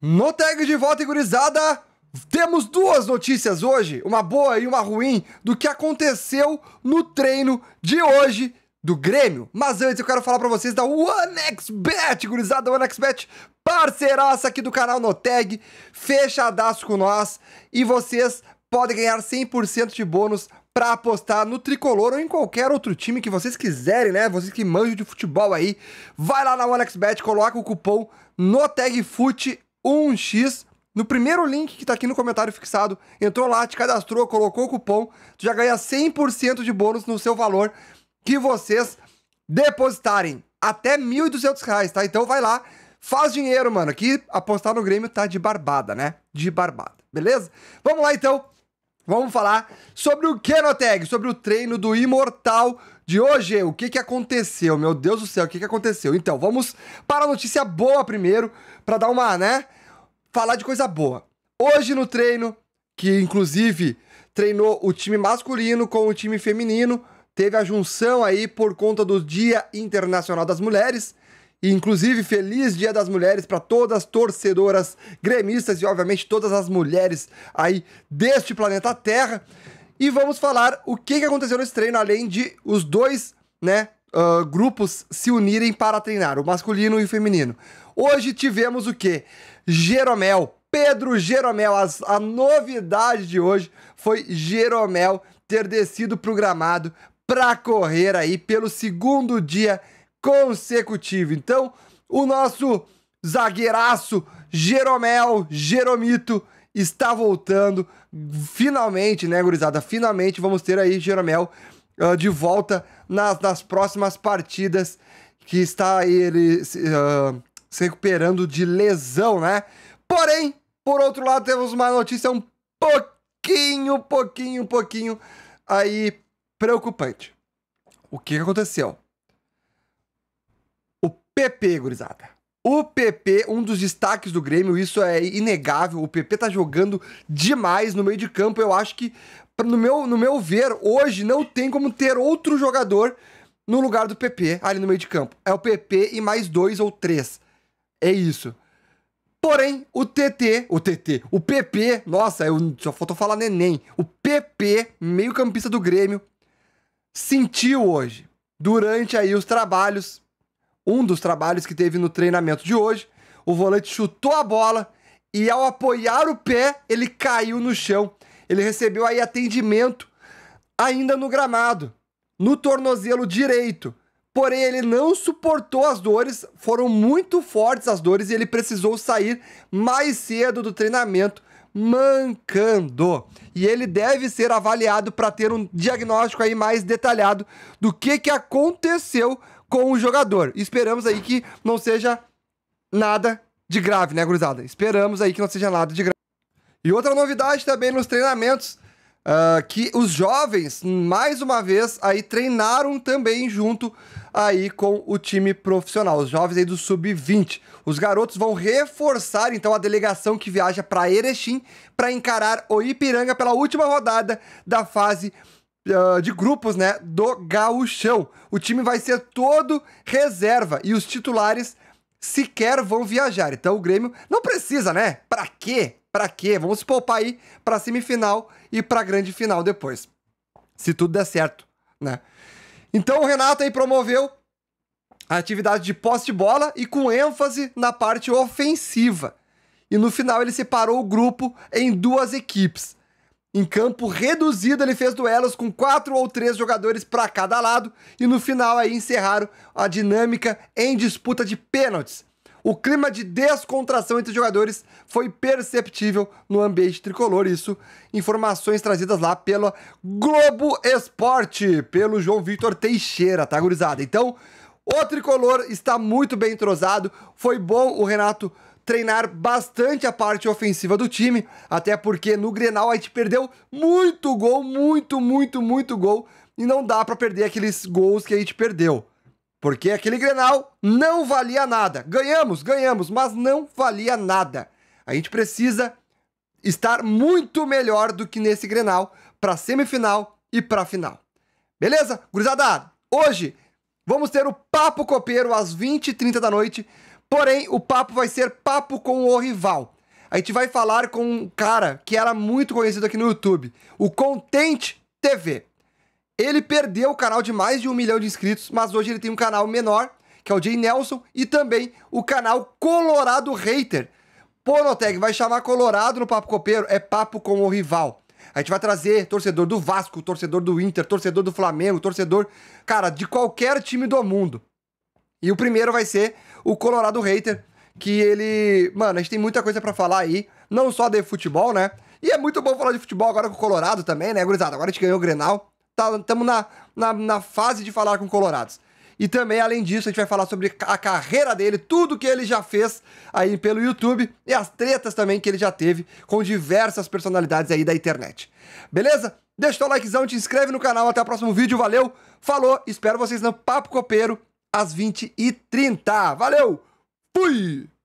No tag de volta, gurizada, temos duas notícias hoje, uma boa e uma ruim, do que aconteceu no treino de hoje do Grêmio. Mas antes eu quero falar para vocês da OneXBet, gurizada, OneXBet, parceiraça aqui do canal Noteg, fechadaço com nós, e vocês podem ganhar 100% de bônus para apostar no tricolor ou em qualquer outro time que vocês quiserem, né? Vocês que manjam de futebol aí, vai lá na OneXBet, coloca o cupom NOTEGFUT 1x no primeiro link que tá aqui no comentário fixado. Entrou lá, te cadastrou, colocou o cupom, tu já ganha 100% de bônus no seu valor que vocês depositarem. Até R$ 1.200, tá? Então vai lá, faz dinheiro, mano. Que apostar no Grêmio tá de barbada, né? De barbada, beleza? Vamos lá então vamos falar sobre o Kenotag, sobre o treino do Imortal de hoje. O que, que aconteceu? Meu Deus do céu, o que, que aconteceu? Então, vamos para a notícia boa primeiro, para dar uma, né? Falar de coisa boa. Hoje no treino, que inclusive treinou o time masculino com o time feminino, teve a junção aí por conta do Dia Internacional das Mulheres inclusive, feliz Dia das Mulheres para todas as torcedoras gremistas e, obviamente, todas as mulheres aí deste planeta Terra. E vamos falar o que, que aconteceu nesse treino, além de os dois, né, uh, grupos se unirem para treinar, o masculino e o feminino. Hoje tivemos o quê? Jeromel, Pedro Jeromel. As, a novidade de hoje foi Jeromel ter descido para o gramado para correr aí pelo segundo dia consecutivo. Então, o nosso zagueiraço Jeromel, Jeromito, está voltando. Finalmente, né, gurizada? Finalmente vamos ter aí Jeromel uh, de volta nas, nas próximas partidas que está ele uh, se recuperando de lesão, né? Porém, por outro lado, temos uma notícia um pouquinho, pouquinho, pouquinho aí preocupante. O que aconteceu? PP, gurizada. O PP, um dos destaques do Grêmio, isso é inegável. O PP tá jogando demais no meio de campo. Eu acho que, no meu, no meu ver, hoje não tem como ter outro jogador no lugar do PP ali no meio de campo. É o PP e mais dois ou três. É isso. Porém, o TT, o TT, o PP, nossa, eu só faltou falar neném. O PP, meio-campista do Grêmio, sentiu hoje, durante aí os trabalhos, um dos trabalhos que teve no treinamento de hoje, o volante chutou a bola e ao apoiar o pé, ele caiu no chão. Ele recebeu aí atendimento ainda no gramado, no tornozelo direito. Porém, ele não suportou as dores, foram muito fortes as dores e ele precisou sair mais cedo do treinamento, mancando. E ele deve ser avaliado para ter um diagnóstico aí mais detalhado do que, que aconteceu com o jogador. Esperamos aí que não seja nada de grave, né, gurizada? Esperamos aí que não seja nada de grave. E outra novidade também nos treinamentos, uh, que os jovens, mais uma vez, aí treinaram também junto aí com o time profissional, os jovens aí do sub-20. Os garotos vão reforçar então a delegação que viaja para Erechim para encarar o Ipiranga pela última rodada da fase uh, de grupos, né, do Gaúchão. O time vai ser todo reserva e os titulares sequer vão viajar. Então o Grêmio não precisa, né? Pra quê? Pra quê? Vamos se poupar aí pra semifinal e pra grande final depois. Se tudo der certo, né? Então o Renato aí promoveu a atividade de posse de bola e com ênfase na parte ofensiva. E no final ele separou o grupo em duas equipes. Em campo reduzido, ele fez duelos com quatro ou três jogadores para cada lado e no final aí encerraram a dinâmica em disputa de pênaltis. O clima de descontração entre os jogadores foi perceptível no ambiente tricolor. Isso, informações trazidas lá pela Globo Esporte, pelo João Vitor Teixeira, tá, gurizada? Então, o tricolor está muito bem entrosado. Foi bom o Renato treinar bastante a parte ofensiva do time, até porque no Grenal a gente perdeu muito gol, muito, muito, muito gol, e não dá para perder aqueles gols que a gente perdeu. Porque aquele Grenal não valia nada. Ganhamos, ganhamos, mas não valia nada. A gente precisa estar muito melhor do que nesse Grenal para semifinal e para final. Beleza? Gurizada, hoje vamos ter o Papo Copeiro às 20h30 da noite Porém, o papo vai ser papo com o rival. A gente vai falar com um cara que era muito conhecido aqui no YouTube, o Content TV. Ele perdeu o canal de mais de um milhão de inscritos, mas hoje ele tem um canal menor, que é o Jay Nelson, e também o canal Colorado Hater. pô Noteg, vai chamar Colorado no Papo Copeiro, é papo com o rival. A gente vai trazer torcedor do Vasco, torcedor do Inter, torcedor do Flamengo, torcedor, cara, de qualquer time do mundo. E o primeiro vai ser o Colorado Hater, que ele. Mano, a gente tem muita coisa para falar aí, não só de futebol, né? E é muito bom falar de futebol agora com o Colorado também, né, gurizada? Agora a gente ganhou o Grenal. Estamos tá, na, na, na fase de falar com o Colorados. E também, além disso, a gente vai falar sobre a carreira dele, tudo que ele já fez aí pelo YouTube e as tretas também que ele já teve com diversas personalidades aí da internet. Beleza? Deixa o teu likezão, te inscreve no canal, até o próximo vídeo, valeu, falou, espero vocês no Papo Copeiro às 20h30. Valeu! Fui!